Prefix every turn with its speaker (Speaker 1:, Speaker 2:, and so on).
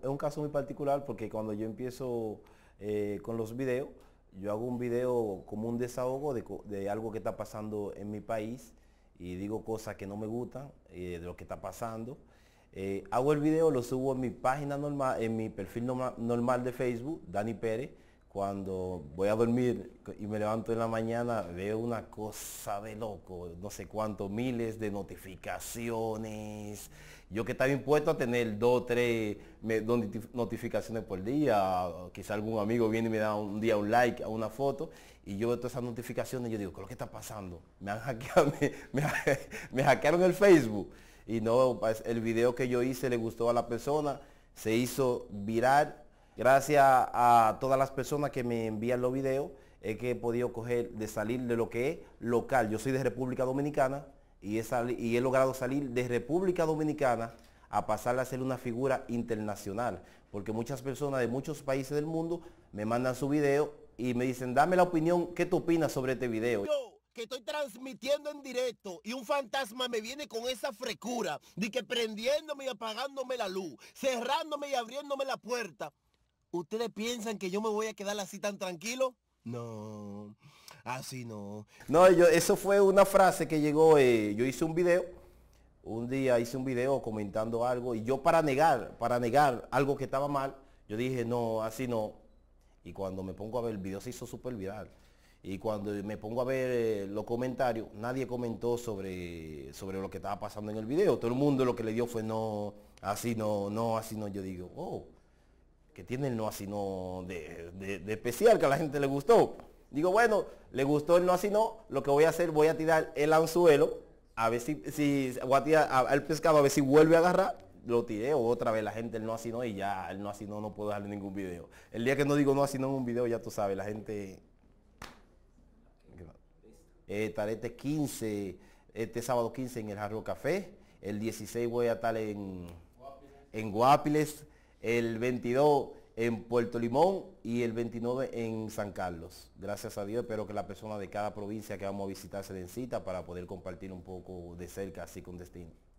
Speaker 1: es un caso muy particular porque cuando yo empiezo eh, con los videos, yo hago un video como un desahogo de, algo que está pasando en mi país y digo cosas que no me gustan eh, de lo que está pasando. Eh, hago el video, lo subo en mi página normal, en mi perfil normal de Facebook, Dani Pérez, cuando voy a dormir y me levanto en la mañana, veo una cosa de loco, no sé cuántos miles de notificaciones. Yo que estaba impuesto a tener dos, tres notificaciones por día, quizá algún amigo viene y me da un día un like a una foto y yo veo todas esas notificaciones y yo digo, ¿qué es lo que está pasando? Me han hackeado, me hackearon el Facebook. Y no, pues, el video que yo hice le gustó a la persona, se hizo viral Gracias a todas las personas que me envían los videos, es que he podido coger de salir de lo que es local. Yo soy de República Dominicana y he, logrado salir de República Dominicana a pasar a ser una figura internacional, porque muchas personas de muchos países del mundo me mandan su video y me dicen, dame la opinión, ¿qué tú opinas sobre este video? Yo,
Speaker 2: que estoy transmitiendo en directo y un fantasma me viene con esa frecura, de que prendiéndome y apagándome la luz, cerrándome y abriéndome la puerta. ¿Ustedes piensan que yo me voy a quedar así tan tranquilo? No, así no.
Speaker 1: No, yo, eso fue una frase que llegó, eh, yo hice un video, un día hice un video comentando algo y yo para negar, para negar algo que estaba mal, yo dije, no, así no. Y cuando me pongo a ver, el video se hizo súper viral. Y cuando me pongo a ver eh, los comentarios, nadie comentó sobre, sobre lo que estaba pasando en el video. Todo el mundo lo que le dio fue, no, así no, no, así no. Yo digo, oh que tiene el no así no de, especial que a la gente le gustó. Digo, bueno, le gustó el no así no, lo que voy a hacer, voy a tirar el anzuelo, a ver si, si voy pescado, a ver si vuelve a agarrar, lo tiré otra vez la gente el no así no y ya el no así no no puedo darle ningún video. El día que no digo no así no en un video, ya tú sabes, la gente... Eh, estaré este 15, este sábado 15 en el Jarro Café, el 16 voy a estar en, en Guapiles el 22 en Puerto Limón y el 29 en San Carlos. Gracias a Dios, espero que la persona de cada provincia que vamos a visitar se den cita para poder compartir un poco de cerca así con destino.